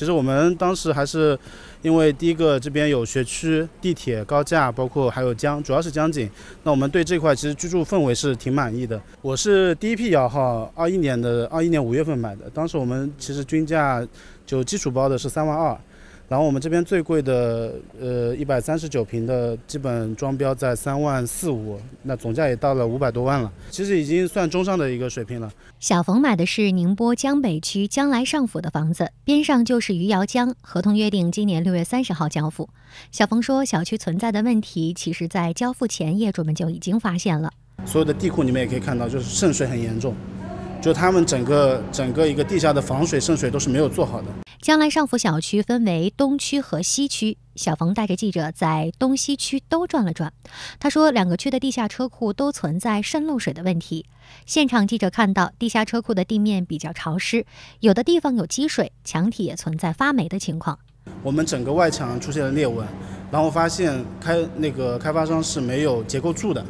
其实我们当时还是，因为第一个这边有学区、地铁、高架，包括还有江，主要是江景。那我们对这块其实居住氛围是挺满意的。我是第一批摇号，二一年的二一年五月份买的，当时我们其实均价就基础包的是三万二。然后我们这边最贵的，呃，一百三十九平的基本装标在三万四五，那总价也到了五百多万了，其实已经算中上的一个水平了。小冯买的是宁波江北区将来上府的房子，边上就是余姚江，合同约定今年六月三十号交付。小冯说，小区存在的问题，其实在交付前业主们就已经发现了。所有的地库你们也可以看到，就是渗水很严重，就他们整个整个一个地下的防水渗水都是没有做好的。将来上府小区分为东区和西区，小冯带着记者在东西区都转了转。他说，两个区的地下车库都存在渗漏水的问题。现场记者看到，地下车库的地面比较潮湿，有的地方有积水，墙体也存在发霉的情况。我们整个外墙出现了裂纹，然后发现开那个开发商是没有结构柱的。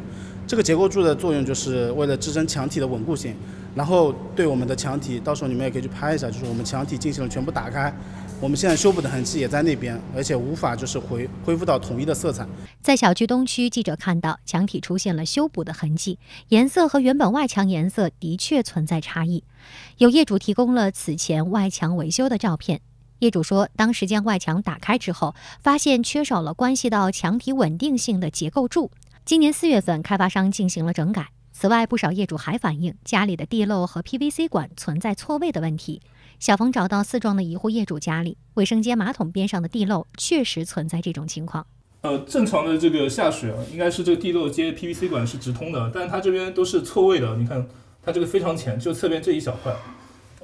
这个结构柱的作用就是为了支撑墙体的稳固性，然后对我们的墙体，到时候你们也可以去拍一下，就是我们墙体进行了全部打开，我们现在修补的痕迹也在那边，而且无法就是回恢复到统一的色彩。在小区东区，记者看到墙体出现了修补的痕迹，颜色和原本外墙颜色的确存在差异。有业主提供了此前外墙维修的照片，业主说，当时将外墙打开之后，发现缺少了关系到墙体稳定性的结构柱。今年四月份，开发商进行了整改。此外，不少业主还反映家里的地漏和 PVC 管存在错位的问题。小冯找到四幢的一户业主家里，卫生间马桶边上的地漏确实存在这种情况。呃，正常的这个下水啊，应该是这个地漏接 PVC 管是直通的，但是它这边都是错位的。你看，它这个非常浅，就侧边这一小块。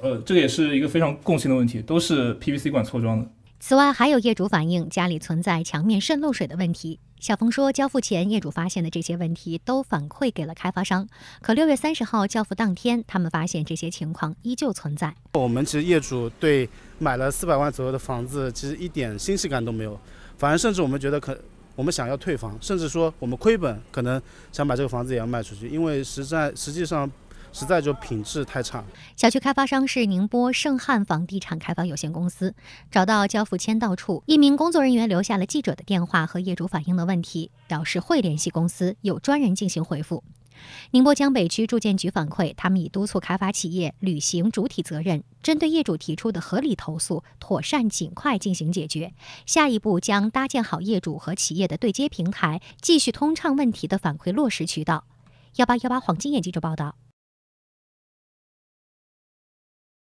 呃，这个也是一个非常共性的问题，都是 PVC 管错装的。此外，还有业主反映家里存在墙面渗漏水的问题。小峰说，交付前业主发现的这些问题都反馈给了开发商，可六月三十号交付当天，他们发现这些情况依旧存在。我们其实业主对买了四百万左右的房子，其实一点欣喜感都没有，反而甚至我们觉得可，我们想要退房，甚至说我们亏本，可能想把这个房子也要卖出去，因为实在实际上。实在就品质太差。小区开发商是宁波盛汉房地产开发有限公司。找到交付签到处，一名工作人员留下了记者的电话和业主反映的问题，表示会联系公司，有专人进行回复。宁波江北区住建局反馈，他们已督促开发企业履行主体责任，针对业主提出的合理投诉，妥善尽快进行解决。下一步将搭建好业主和企业的对接平台，继续通畅问题的反馈落实渠道。幺八幺八黄金眼记者报道。